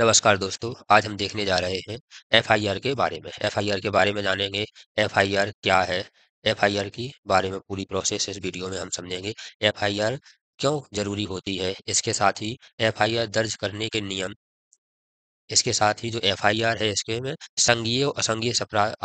नमस्कार दोस्तों आज हम देखने जा रहे हैं एफआईआर के बारे में एफआईआर के बारे में जानेंगे एफआईआर क्या है एफआईआर की बारे में पूरी प्रोसेस इस वीडियो में हम समझेंगे एफआईआर क्यों जरूरी होती है इसके साथ ही एफआईआर दर्ज करने के नियम इसके साथ ही जो एफआईआर है इसके में संघीय और असंघीय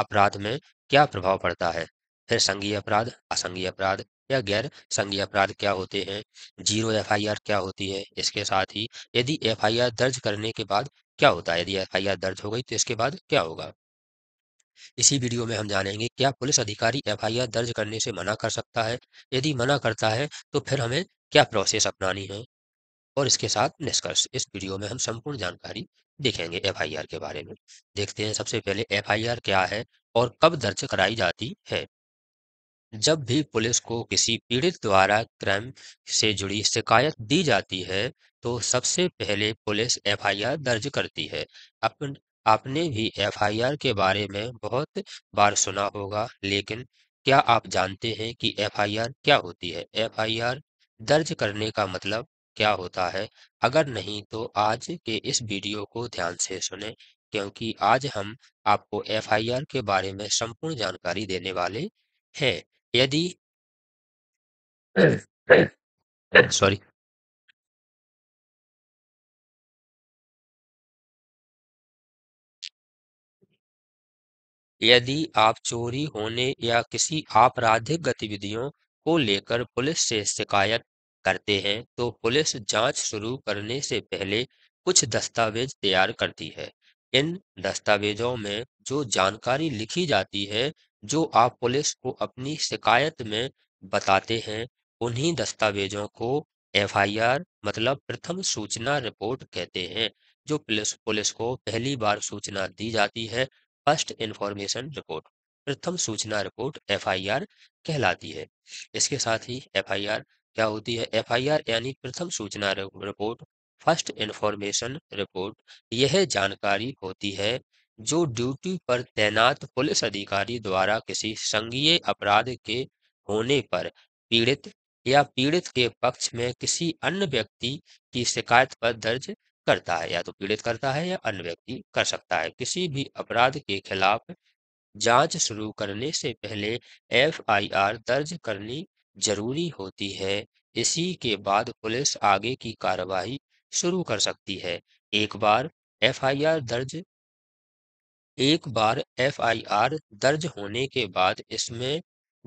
अपराध में क्या प्रभाव पड़ता है फिर संघीय अपराध असंघीय अपराध या गैर संघीय अपराध क्या होते हैं जीरो एफआईआर क्या होती है इसके साथ ही यदि एफआईआर दर्ज करने के बाद क्या होता है यदि एफआईआर दर्ज हो गई तो इसके बाद क्या होगा इसी वीडियो में हम जानेंगे क्या पुलिस अधिकारी एफआईआर दर्ज करने से मना कर सकता है यदि मना करता है तो फिर हमें क्या प्रोसेस अपनानी है और इसके साथ निष्कर्ष इस वीडियो में हम संपूर्ण जानकारी देखेंगे आर के बारे में देखते हैं सबसे पहले आर क्या है और कब दर्ज कराई जाती है जब भी पुलिस को किसी पीड़ित द्वारा क्राइम से जुड़ी शिकायत दी जाती है तो सबसे पहले पुलिस एफआईआर दर्ज करती है अपन आपने भी एफआईआर के बारे में बहुत बार सुना होगा लेकिन क्या आप जानते हैं कि एफआईआर क्या होती है एफआईआर दर्ज करने का मतलब क्या होता है अगर नहीं तो आज के इस वीडियो को ध्यान से सुने क्योंकि आज हम आपको एफआईआर के बारे में संपूर्ण जानकारी देने वाले हैं यदि सॉरी यदि आप चोरी होने या किसी आपराधिक गतिविधियों को लेकर पुलिस से शिकायत करते हैं तो पुलिस जांच शुरू करने से पहले कुछ दस्तावेज तैयार करती है इन दस्तावेजों में जो जानकारी लिखी जाती है जो आप पुलिस को अपनी शिकायत में बताते हैं उन्हीं दस्तावेजों को एफआईआर मतलब प्रथम सूचना रिपोर्ट कहते हैं जो पुलिस पुलिस को पहली बार सूचना दी जाती है फर्स्ट इंफॉर्मेशन रिपोर्ट प्रथम सूचना रिपोर्ट एफआईआर कहलाती है इसके साथ ही एफआईआर क्या होती है एफआईआर यानी प्रथम सूचना रिपोर्ट फर्स्ट इंफॉर्मेशन रिपोर्ट यह जानकारी होती है जो ड्यूटी पर तैनात पुलिस अधिकारी द्वारा किसी संघीय अपराध के होने पर पीड़ित या पीड़ित के पक्ष में किसी अन्य व्यक्ति की शिकायत पर दर्ज करता है या तो पीड़ित करता है या अन्य व्यक्ति कर सकता है किसी भी अपराध के खिलाफ जांच शुरू करने से पहले एफआईआर दर्ज करनी जरूरी होती है इसी के बाद पुलिस आगे की कार्रवाई शुरू कर सकती है एक बार एफआईआर दर्ज एक बार एफआईआर दर्ज होने के बाद इसमें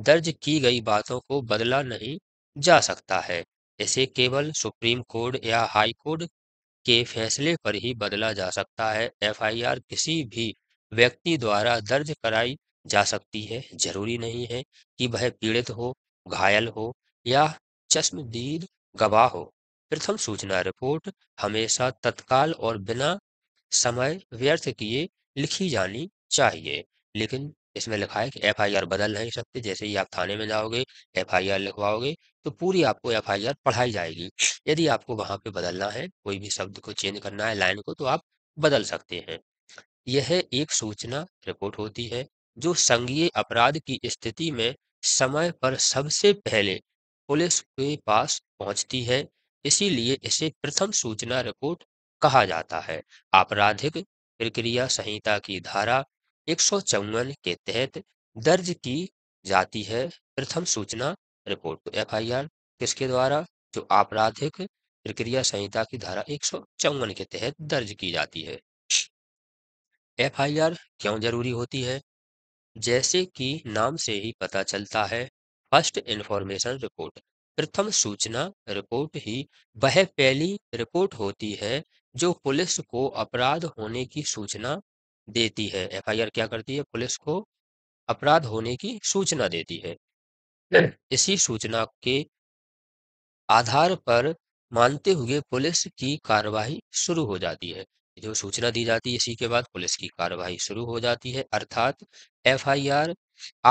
दर्ज की गई बातों को बदला नहीं जा सकता है इसे केवल सुप्रीम कोर्ट या हाई कोर्ट के फैसले पर ही बदला जा सकता है एफआईआर किसी भी व्यक्ति द्वारा दर्ज कराई जा सकती है जरूरी नहीं है कि वह पीड़ित हो घायल हो या चश्मदीद गवाह हो प्रथम सूचना रिपोर्ट हमेशा तत्काल और बिना समय व्यर्थ किए लिखी जानी चाहिए लेकिन इसमें लिखा है कि एफआईआर बदल नहीं सकते जैसे ही आप थाने में जाओगे एफआईआर लिखवाओगे तो पूरी आपको एफआईआर पढ़ाई जाएगी यदि आपको वहां पे बदलना है कोई भी शब्द को चेंज करना है लाइन को तो आप बदल सकते हैं यह एक सूचना रिपोर्ट होती है जो संघीय अपराध की स्थिति में समय पर सबसे पहले पुलिस के पास पहुंचती है इसीलिए इसे प्रथम सूचना रिपोर्ट कहा जाता है आपराधिक प्रक्रिया संहिता की धारा एक के तहत दर्ज की जाती है प्रथम सूचना रिपोर्ट आई आर किसके द्वारा जो आपराधिक प्रक्रिया संहिता की धारा एक के तहत दर्ज की जाती है आर क्यों जरूरी होती है जैसे कि नाम से ही पता चलता है फर्स्ट इंफॉर्मेशन रिपोर्ट प्रथम सूचना रिपोर्ट ही वह पहली रिपोर्ट होती है जो पुलिस को अपराध होने की सूचना देती है एफआईआर क्या करती है पुलिस को अपराध होने की सूचना देती है इसी सूचना के आधार पर मानते हुए पुलिस की कार्रवाई शुरू हो जाती है जो सूचना दी जाती है इसी के बाद पुलिस की कार्रवाई शुरू हो जाती है अर्थात एफआईआर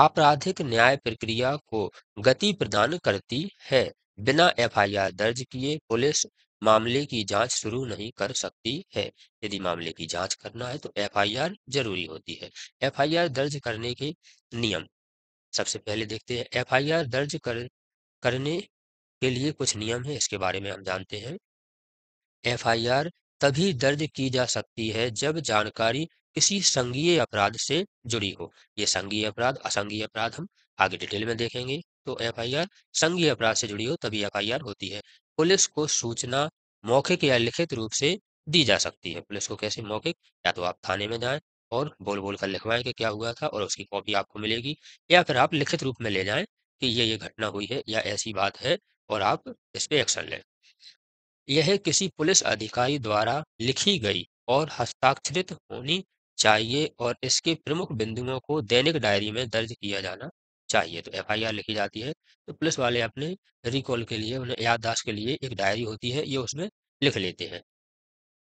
आपराधिक न्याय प्रक्रिया को गति प्रदान करती है बिना एफआईआर दर्ज किए पुलिस मामले की जांच शुरू नहीं कर सकती है यदि मामले की जांच करना है तो एफआईआर जरूरी होती है एफआईआर दर्ज करने के नियम सबसे पहले देखते हैं एफआईआर दर्ज कर, करने के लिए कुछ नियम है इसके बारे में हम जानते हैं एफआईआर तभी दर्ज की जा सकती है जब जानकारी किसी संघीय अपराध से जुड़ी हो ये संघीय अपराध असंघीय अपराध हम आगे डिटेल में देखेंगे तो एफआईआर संघीय अपराध से जुड़ी हो तभी एफआईआर होती है पुलिस को सूचना मौखिक या लिखित रूप से दी जा सकती है पुलिस को कैसे मौखिक या तो आप थाने में जाएं और बोल बोल कर लिखवाएं कि क्या हुआ था और उसकी कॉपी आपको मिलेगी या फिर आप लिखित रूप में ले जाएं कि ये ये घटना हुई है या ऐसी बात है और आप इस पर एक्शन लें यह किसी पुलिस अधिकारी द्वारा लिखी गई और हस्ताक्षरित होनी चाहिए और इसके प्रमुख बिंदुओं को दैनिक डायरी में दर्ज किया जाना चाहिए तो एफआईआर लिखी जाती है तो पुलिस वाले अपने रिकॉल के लिए उन्हें मतलब याददाश्त के लिए एक डायरी होती है ये उसमें लिख लेते हैं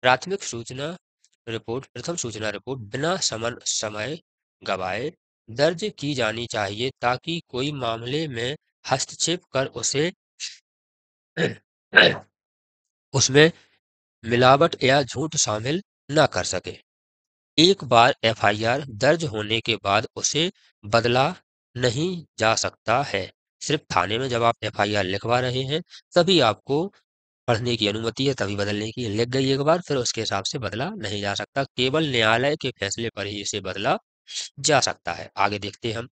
प्राथमिक सूचना रिपोर्ट प्रथम सूचना रिपोर्ट बिना समन समय गवाए दर्ज की जानी चाहिए ताकि कोई मामले में हस्तक्षेप कर उसे उसमें मिलावट या झूठ शामिल न कर सके एक बार एफआईआर दर्ज होने के बाद उसे बदला नहीं जा सकता है सिर्फ थाने में जब आप आर लिखवा रहे हैं तभी आपको पढ़ने की अनुमति है तभी बदलने की लिख गई एक बार फिर उसके हिसाब से बदला नहीं जा सकता केवल न्यायालय के फैसले पर ही इसे बदला जा सकता है आगे देखते हैं हम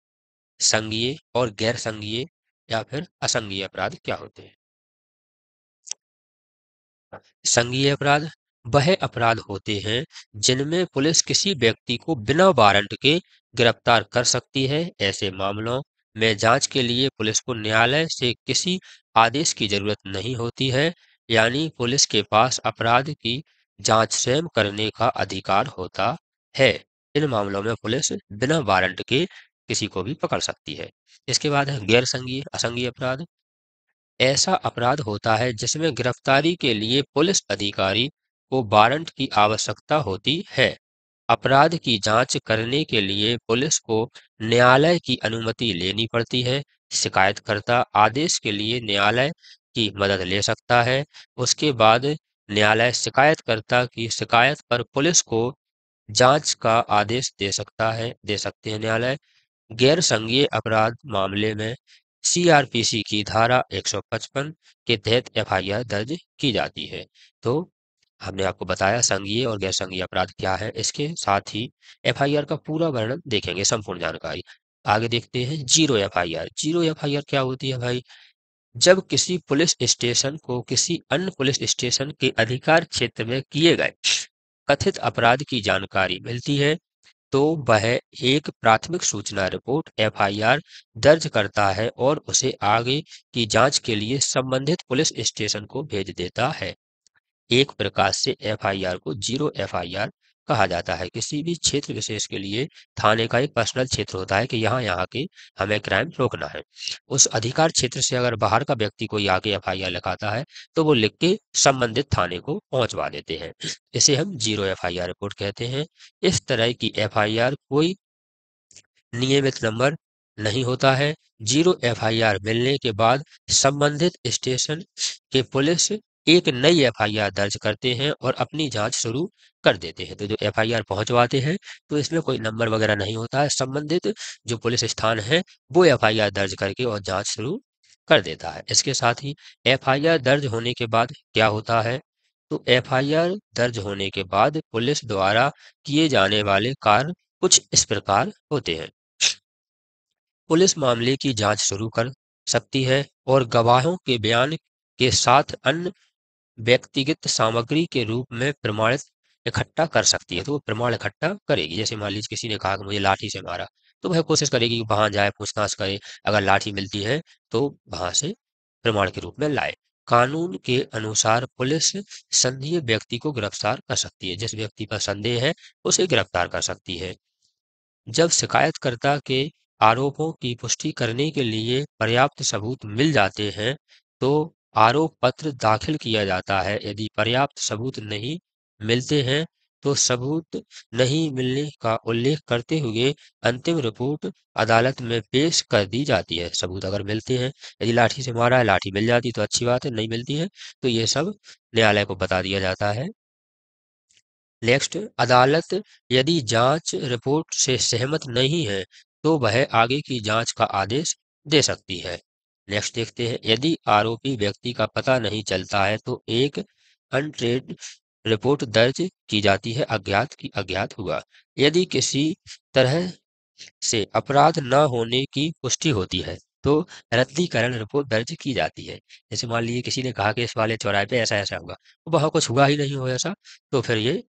संघीय और गैर संघीय या फिर असंघीय अपराध क्या होते हैं संघीय अपराध वह अपराध होते हैं जिनमें पुलिस किसी व्यक्ति को बिना वारंट के गिरफ्तार कर सकती है ऐसे मामलों में जांच के लिए पुलिस को न्यायालय से किसी आदेश की जरूरत नहीं होती है यानी पुलिस के पास अपराध की जांच स्वयं करने का अधिकार होता है इन मामलों में पुलिस बिना वारंट के किसी को भी पकड़ सकती है इसके बाद है गैर संघीय असंघीय अपराध ऐसा अपराध होता है जिसमें गिरफ्तारी के लिए पुलिस अधिकारी को वारंट की आवश्यकता होती है अपराध की जांच करने के लिए पुलिस को न्यायालय की अनुमति लेनी पड़ती है शिकायतकर्ता आदेश के लिए न्यायालय की मदद ले सकता है उसके बाद न्यायालय शिकायतकर्ता की शिकायत पर पुलिस को जांच का आदेश दे सकता है दे सकते हैं न्यायालय गैर संघीय अपराध मामले में सीआरपीसी की धारा 155 के तहत एफआईआर दर्ज की जाती है तो हमने आपको बताया संघीय और गैर संघीय अपराध क्या है इसके साथ ही एफआईआर का पूरा वर्णन देखेंगे संपूर्ण जानकारी आगे देखते हैं जीरो एफआईआर जीरो एफआईआर क्या होती है भाई जब किसी पुलिस स्टेशन को किसी अन्य पुलिस स्टेशन के अधिकार क्षेत्र में किए गए कथित अपराध की जानकारी मिलती है तो वह एक प्राथमिक सूचना रिपोर्ट एफ दर्ज करता है और उसे आगे की जांच के लिए संबंधित पुलिस स्टेशन को भेज देता है एक प्रकार से एफआईआर को जीरो एफआईआर कहा जाता है किसी भी क्षेत्र विशेष के लिए थाने का एक पर्सनल क्षेत्र होता है कि यहाँ यहाँ के हमें क्राइम रोकना है उस अधिकार क्षेत्र से अगर बाहर का व्यक्ति कोई आके एफ आई आर लिखाता है तो वो लिख के संबंधित थाने को पहुंचवा देते हैं इसे हम zero F I R report कहते हैं इस तरह की एफ आई आर कोई नियमित नंबर नहीं होता है जीरो एफ मिलने के बाद संबंधित स्टेशन के पुलिस एक नई एफ दर्ज करते हैं और अपनी जांच शुरू कर देते हैं तो जो एफ आई पहुंचवाते हैं तो इसमें कोई नंबर वगैरह नहीं होता है संबंधित जो पुलिस स्थान है वो एफ दर्ज करके और जांच शुरू कर देता है इसके साथ ही एफ दर्ज होने के बाद क्या होता है तो एफ दर्ज होने के बाद पुलिस द्वारा किए जाने वाले कार्य कुछ इस प्रकार होते हैं पुलिस मामले की जांच शुरू कर सकती है और गवाहों के बयान के साथ अन्य व्यक्तिगत सामग्री के रूप में प्रमाणित इकट्ठा कर सकती है तो वो प्रमाण इकट्ठा करेगी जैसे मान लीजिए किसी ने कहा कि मुझे लाठी से मारा तो वह कोशिश करेगी कि वहां जाए पूछताछ करे अगर लाठी मिलती है तो वहां से प्रमाण के रूप में लाए कानून के अनुसार पुलिस संदेह व्यक्ति को गिरफ्तार कर सकती है जिस व्यक्ति पर संदेह है उसे गिरफ्तार कर सकती है जब शिकायतकर्ता के आरोपों की पुष्टि करने के लिए पर्याप्त सबूत मिल जाते हैं तो आरोप पत्र दाखिल किया जाता है यदि पर्याप्त सबूत नहीं मिलते हैं तो सबूत नहीं मिलने का उल्लेख करते हुए अंतिम रिपोर्ट अदालत में पेश कर दी जाती है सबूत अगर मिलते हैं यदि लाठी से मारा है लाठी मिल जाती तो अच्छी बात है नहीं मिलती है तो ये सब न्यायालय को बता दिया जाता है नेक्स्ट अदालत यदि जांच रिपोर्ट से सहमत नहीं है तो वह आगे की जांच का आदेश दे सकती है नेक्स्ट देखते हैं यदि आरोपी व्यक्ति का पता नहीं चलता है तो एक अनट्रेड रिपोर्ट दर्ज की जाती है अज्ञात की अज्ञात हुआ यदि किसी तरह से अपराध न होने की पुष्टि होती है तो रद्दीकरण रिपोर्ट दर्ज की जाती है जैसे मान लीजिए किसी ने कहा कि इस वाले चौराहे पे ऐसा ऐसा हुआ तो वहां कुछ हुआ ही नहीं हो ऐसा तो फिर ये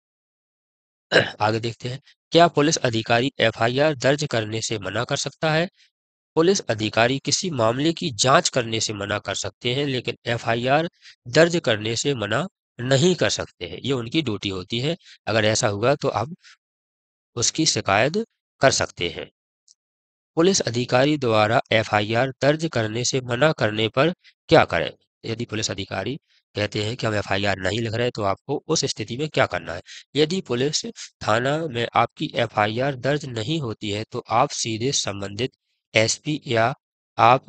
आगे देखते हैं क्या पुलिस अधिकारी एफआईआर दर्ज करने से मना कर सकता है पुलिस अधिकारी किसी मामले की जांच करने से मना कर सकते हैं लेकिन एफआईआर दर्ज करने से मना नहीं कर सकते हैं ये उनकी ड्यूटी होती है अगर ऐसा हुआ तो आप उसकी शिकायत कर सकते हैं पुलिस अधिकारी द्वारा एफआईआर दर्ज करने से मना करने पर क्या करें यदि पुलिस अधिकारी कहते हैं कि हम एफआईआर नहीं लिख रहे तो आपको उस स्थिति में क्या करना है यदि पुलिस थाना में आपकी एफआईआर दर्ज नहीं होती है तो आप सीधे संबंधित एसपी या आप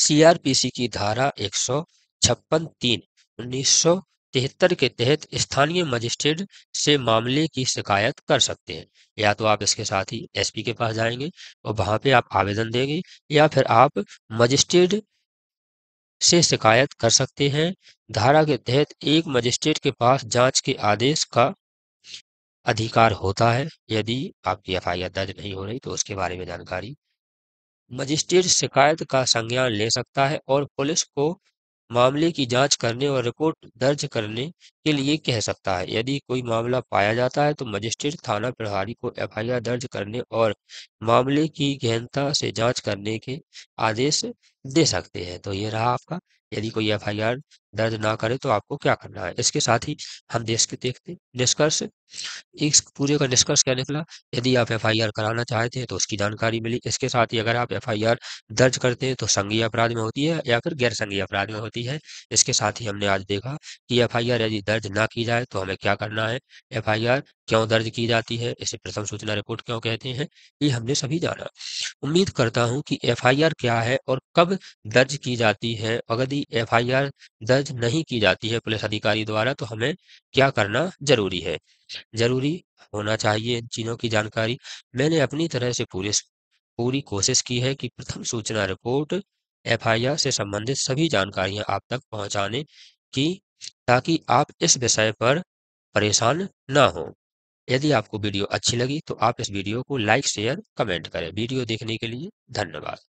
सीआरपीसी की धारा एक सौ छप्पन तीन उन्नीस सौ तिहत्तर के तहत स्थानीय मजिस्ट्रेट से मामले की शिकायत कर सकते हैं या तो आप इसके साथ ही एसपी के पास जाएंगे और वहां पे आप आवेदन देंगे या फिर आप मजिस्ट्रेट से शिकायत कर सकते हैं धारा के तहत एक मजिस्ट्रेट के पास जांच के आदेश का अधिकार होता है यदि आपकी एफ दर्ज नहीं हो रही तो उसके बारे में जानकारी मजिस्ट्रेट शिकायत का संज्ञान ले सकता है और पुलिस को मामले की जांच करने और रिपोर्ट दर्ज करने के लिए कह सकता है यदि कोई मामला पाया जाता है तो मजिस्ट्रेट थाना प्रभारी को एफ दर्ज करने और मामले की गहनता से जांच करने के आदेश दे सकते हैं तो ये रहा आपका यदि कोई एफ दर्द ना करे तो आपको क्या करना है इसके साथ ही हम देश के देखते निष्कर्ष इस पूरे का निष्कर्ष क्या निकला यदि आप एफआईआर कराना चाहते हैं तो उसकी जानकारी मिली इसके साथ ही अगर आप एफआईआर दर्ज करते हैं तो संघीय अपराध में होती है या फिर गैर संघीय अपराध में होती है इसके साथ ही हमने आज देखा कि आर यदि दर्ज ना की जाए तो हमें क्या करना है आर क्यों दर्ज की जाती है इसे प्रथम सूचना रिपोर्ट क्यों कहते हैं ये हमने सभी जाना उम्मीद करता हूँ कि आर क्या है और कब दर्ज की जाती है और यदि आर दर्ज दर्ज नहीं की जाती है पुलिस अधिकारी द्वारा तो हमें क्या करना जरूरी है जरूरी होना चाहिए इन चीज़ों की जानकारी मैंने अपनी तरह से पूरे पूरी कोशिश की है कि प्रथम सूचना रिपोर्ट एफआईआर से संबंधित सभी जानकारियां आप तक पहुंचाने की ताकि आप इस विषय पर परेशान ना हो यदि आपको वीडियो अच्छी लगी तो आप इस वीडियो को लाइक शेयर कमेंट करें वीडियो देखने के लिए धन्यवाद